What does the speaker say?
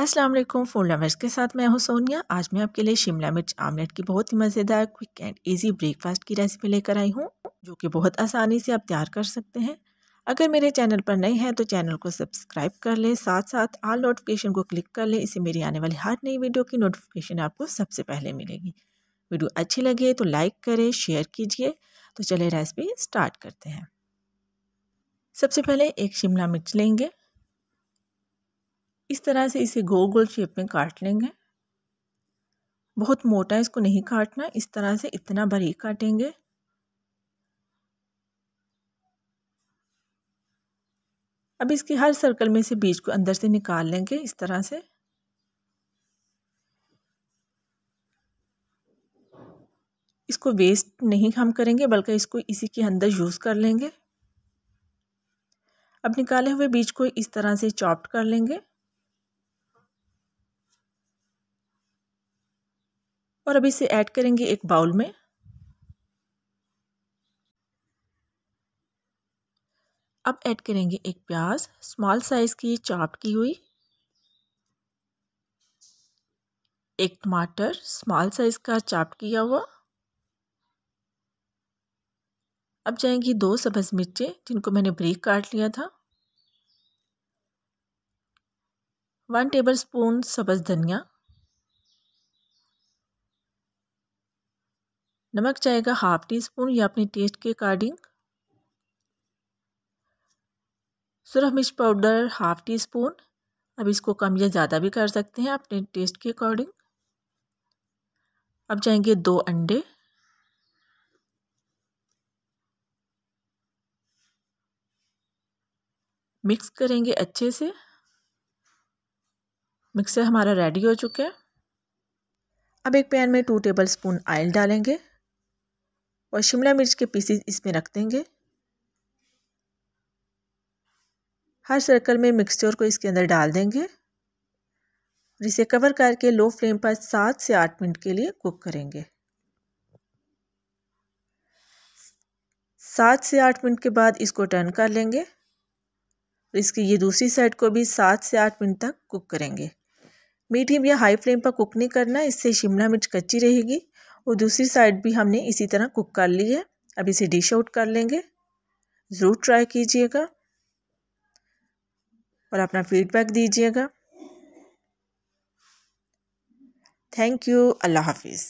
अस्सलाम वालेकुम food lovers के साथ मैं हूं सोनिया आज मैं आपके लिए शिमला मिर्च आमलेट की बहुत ही मज़ेदार क्विक एंड इजी ब्रेकफास्ट की रेसिपी लेकर आई हूं जो कि बहुत आसानी से आप तैयार कर सकते हैं अगर मेरे चैनल पर नए हैं तो चैनल को सब्सक्राइब कर लें साथ साथ आल नोटिफिकेशन को क्लिक कर लें इससे मेरी आने वाली हर नई वीडियो की नोटिफिकेशन आपको सबसे पहले मिलेगी वीडियो अच्छी लगे तो लाइक करें शेयर कीजिए तो चले रेसिपी स्टार्ट करते हैं सबसे पहले एक शिमला मिर्च लेंगे इस तरह से इसे गोल गोल शेप में काट लेंगे बहुत मोटा इसको नहीं काटना इस तरह से इतना बारीक काटेंगे अब इसके हर सर्कल में से बीज को अंदर से निकाल लेंगे इस तरह से इसको वेस्ट नहीं हम करेंगे बल्कि इसको इसी के अंदर यूज़ कर लेंगे अब निकाले हुए बीज को इस तरह से चॉप्ट कर लेंगे और अब इसे ऐड करेंगे एक बाउल में अब ऐड करेंगे एक प्याज स्मॉल साइज़ की चाप की हुई एक टमाटर स्मॉल साइज़ का चाप किया हुआ अब जाएंगी दो सब्ज़ मिर्चें जिनको मैंने ब्रीक काट लिया था वन टेबल स्पून सब्ज़ धनिया नमक जाएगा हाफ टी स्पून या अपने टेस्ट के अकॉर्डिंग सुरख मिर्च पाउडर हाफ टी स्पून अब इसको कम या ज़्यादा भी कर सकते हैं अपने टेस्ट के अकॉर्डिंग अब जाएंगे दो अंडे मिक्स करेंगे अच्छे से मिक्सर हमारा रेडी हो चुका है अब एक पैन में टू टेबल स्पून ऑयल डालेंगे और शिमला मिर्च के पीसीज इसमें रख देंगे हर सर्कल में मिक्सचर को इसके अंदर डाल देंगे और इसे कवर करके लो फ्लेम पर सात से आठ मिनट के लिए कुक करेंगे सात से आठ मिनट के बाद इसको टर्न कर लेंगे और इसकी ये दूसरी साइड को भी सात से आठ मिनट तक कुक करेंगे मीडियम या हाई फ्लेम पर कुक नहीं करना इससे शिमला मिर्च कच्ची रहेगी और दूसरी साइड भी हमने इसी तरह कुक कर ली है अब इसे डिश आउट कर लेंगे ज़रूर ट्राई कीजिएगा और अपना फीडबैक दीजिएगा थैंक यू अल्लाह हाफिज़